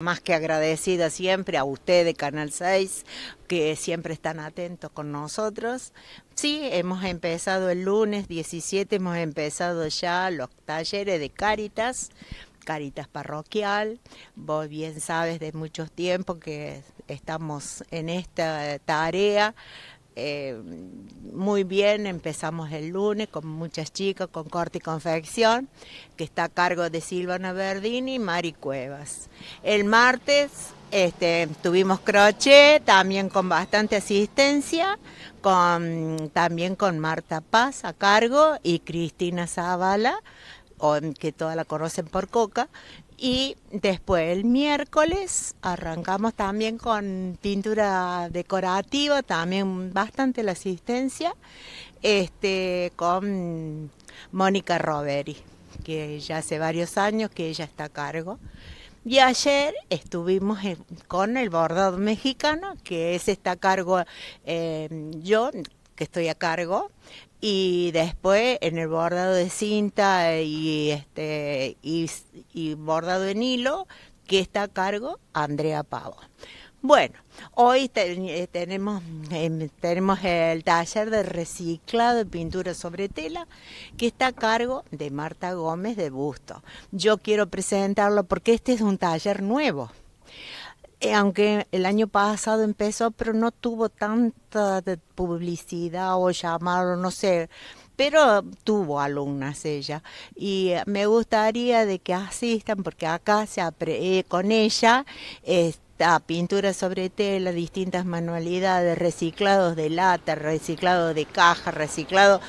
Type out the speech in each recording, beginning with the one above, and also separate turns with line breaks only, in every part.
Más que agradecida siempre a ustedes, de Canal 6, que siempre están atentos con nosotros. Sí, hemos empezado el lunes 17, hemos empezado ya los talleres de Caritas, Caritas Parroquial. Vos bien sabes de muchos tiempos que estamos en esta tarea eh, muy bien, empezamos el lunes con muchas chicas, con corte y confección, que está a cargo de Silvana Verdini y Mari Cuevas. El martes este, tuvimos crochet, también con bastante asistencia, con, también con Marta Paz a cargo y Cristina Zavala, que todas la conocen por Coca, y después el miércoles arrancamos también con pintura decorativa, también bastante la asistencia, este, con Mónica Roberi, que ya hace varios años que ella está a cargo. Y ayer estuvimos con el bordado mexicano, que es está a cargo eh, yo, que estoy a cargo, y después en el bordado de cinta y este y, bordado en hilo que está a cargo Andrea Pavo. Bueno, hoy eh, tenemos, em, tenemos el taller de reciclado de pintura sobre tela que está a cargo de Marta Gómez de Busto. Yo quiero presentarlo porque este es un taller nuevo. Eh, aunque el año pasado empezó, pero no tuvo tanta publicidad o llamado, no sé, pero tuvo alumnas ella. Y me gustaría de que asistan, porque acá se apre eh, con ella esta pintura sobre tela, distintas manualidades, reciclados de lata, reciclado de caja, reciclado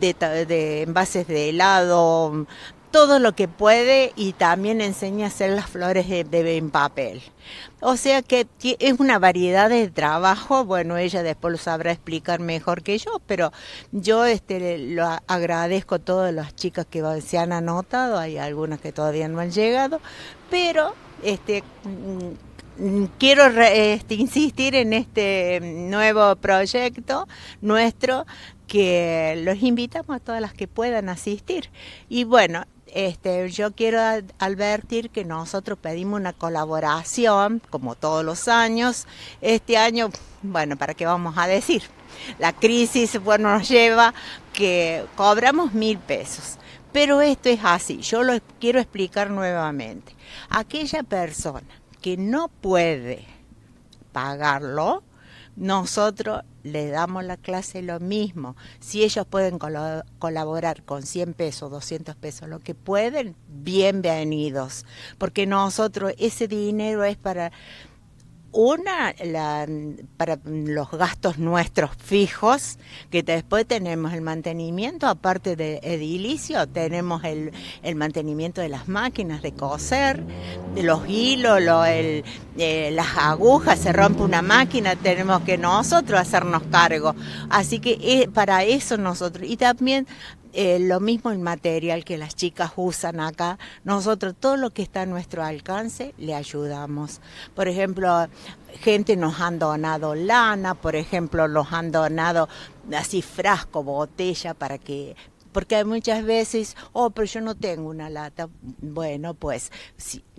de, de envases de helado, todo lo que puede y también enseña a hacer las flores de, en papel. O sea que es una variedad de trabajo, bueno, ella después lo sabrá explicar mejor que yo, pero yo este, lo agradezco a todas las chicas que se han anotado, hay algunas que todavía no han llegado, pero este, mm, mm, quiero este, insistir en este mm, nuevo proyecto nuestro que los invitamos a todas las que puedan asistir. Y bueno, este, yo quiero advertir que nosotros pedimos una colaboración, como todos los años. Este año, bueno, ¿para qué vamos a decir? La crisis bueno, nos lleva que cobramos mil pesos. Pero esto es así, yo lo quiero explicar nuevamente. Aquella persona que no puede pagarlo, nosotros le damos la clase lo mismo. Si ellos pueden colaborar con 100 pesos, 200 pesos, lo que pueden, bienvenidos. Porque nosotros, ese dinero es para una, para los gastos nuestros fijos, que después tenemos el mantenimiento, aparte de edilicio, tenemos el, mantenimiento de las máquinas de coser, de los hilos, el, eh, las agujas, se rompe una máquina, tenemos que nosotros hacernos cargo. Así que eh, para eso nosotros, y también eh, lo mismo el material que las chicas usan acá. Nosotros todo lo que está a nuestro alcance le ayudamos. Por ejemplo, gente nos han donado lana, por ejemplo, nos han donado así frasco, botella para que porque hay muchas veces, oh, pero yo no tengo una lata. Bueno, pues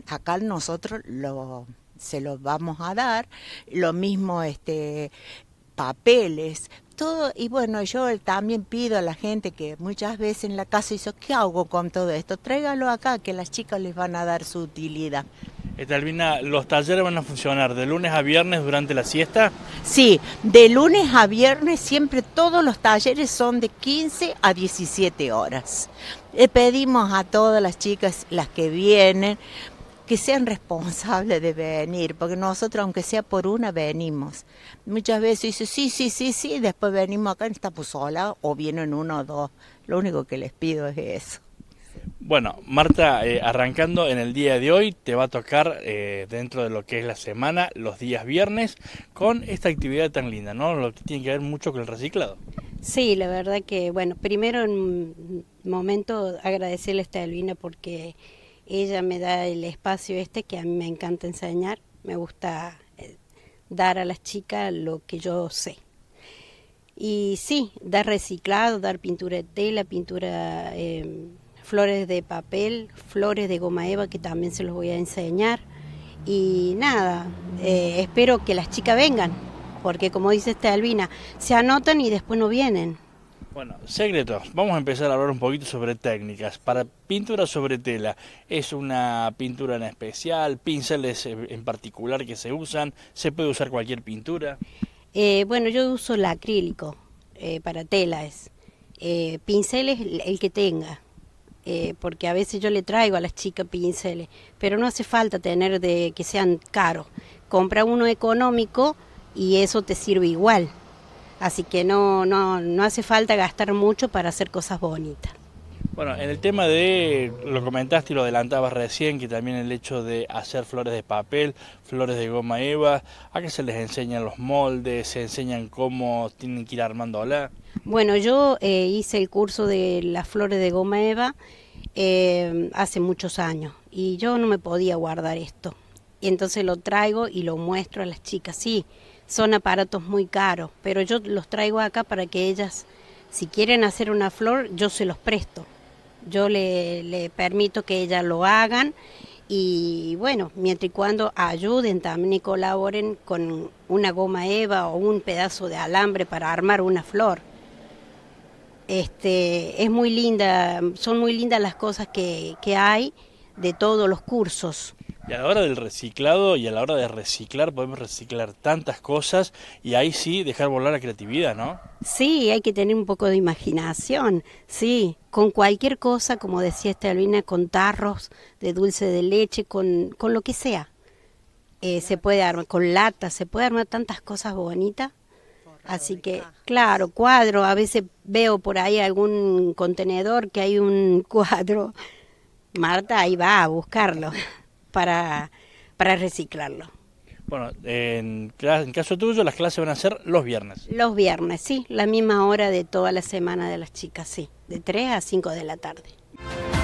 acá nosotros lo se lo vamos a dar. Lo mismo este papeles, todo, y bueno, yo también pido a la gente que muchas veces en la casa hizo, ¿qué hago con todo esto? Tráigalo acá, que las chicas les van a dar su utilidad.
Etalvina, ¿los talleres van a funcionar de lunes a viernes durante la siesta? Sí, de lunes a viernes
siempre todos los talleres son de 15 a 17 horas. Le eh, pedimos a todas las chicas, las que vienen, que sean responsables de venir, porque nosotros, aunque sea por una, venimos. Muchas veces dice, sí, sí, sí, sí, después venimos acá, en esta sola, o vienen uno o dos. Lo único que les pido es eso.
Bueno, Marta, eh, arrancando en el día de hoy, te va a tocar eh, dentro de lo que es la semana, los días viernes, con esta actividad tan linda, ¿no? Lo que tiene que ver mucho con el reciclado.
Sí, la verdad que, bueno, primero en momento agradecerle a esta Elvina porque ella me da el espacio este que a mí me encanta enseñar, me gusta eh, dar a las chicas lo que yo sé. Y sí, dar reciclado, dar pintura de tela, pintura, em, flores de papel, flores de goma eva que también se los voy a enseñar. Y nada, eh, espero que las chicas vengan, porque como dice esta Albina, se anotan y después no vienen.
Bueno, secretos. Vamos a empezar a hablar un poquito sobre técnicas. Para pintura sobre tela, ¿es una pintura en especial? ¿Pinceles en particular que se usan? ¿Se puede usar cualquier pintura?
Eh, bueno, yo uso el acrílico eh, para telas. Eh, pinceles, el que tenga. porque a veces yo le traigo a las chicas pinceles, pero no hace falta tener de que sean caros. Compra uno económico y eso te sirve igual. Así que no, no, no hace falta gastar mucho para hacer cosas bonitas.
Bueno, en el tema de, lo comentaste y lo adelantabas recién, que también el hecho de hacer flores de papel, flores de goma eva, ¿a qué se les enseñan los moldes? ¿Se enseñan cómo tienen que ir armándola?
Bueno, yo eh, hice el curso de las flores de goma eva eh, hace muchos años y yo no me podía guardar esto. Y entonces lo traigo y lo muestro a las chicas, sí son aparatos muy caros, pero yo los traigo acá para que ellas, si quieren hacer una flor, yo se los presto. Yo le, permito que ellas lo hagan y bueno, mientras y cuando ayuden también y colaboren con una goma eva o un pedazo de alambre para armar una flor. Este, es muy linda, son muy lindas las cosas que hay de todos los cursos.
Y a la hora del reciclado y a la hora de reciclar podemos reciclar tantas cosas y ahí sí dejar volar la creatividad, ¿no?
Sí, hay que tener un poco de imaginación, sí, con cualquier cosa, como decía albina, con tarros de dulce de leche, con, con lo que sea. Eh, se puede armar con lata se puede armar tantas cosas bonitas. Así que, claro, cuadro, a veces veo por ahí algún contenedor que hay un cuadro. Marta ahí va a buscarlo para, para reciclarlo.
Bueno, en, en, caso tuyo, las clases van a ser los viernes.
Los viernes, sí, la misma hora de toda la semana de las chicas, sí, de 3 a 5 de la tarde.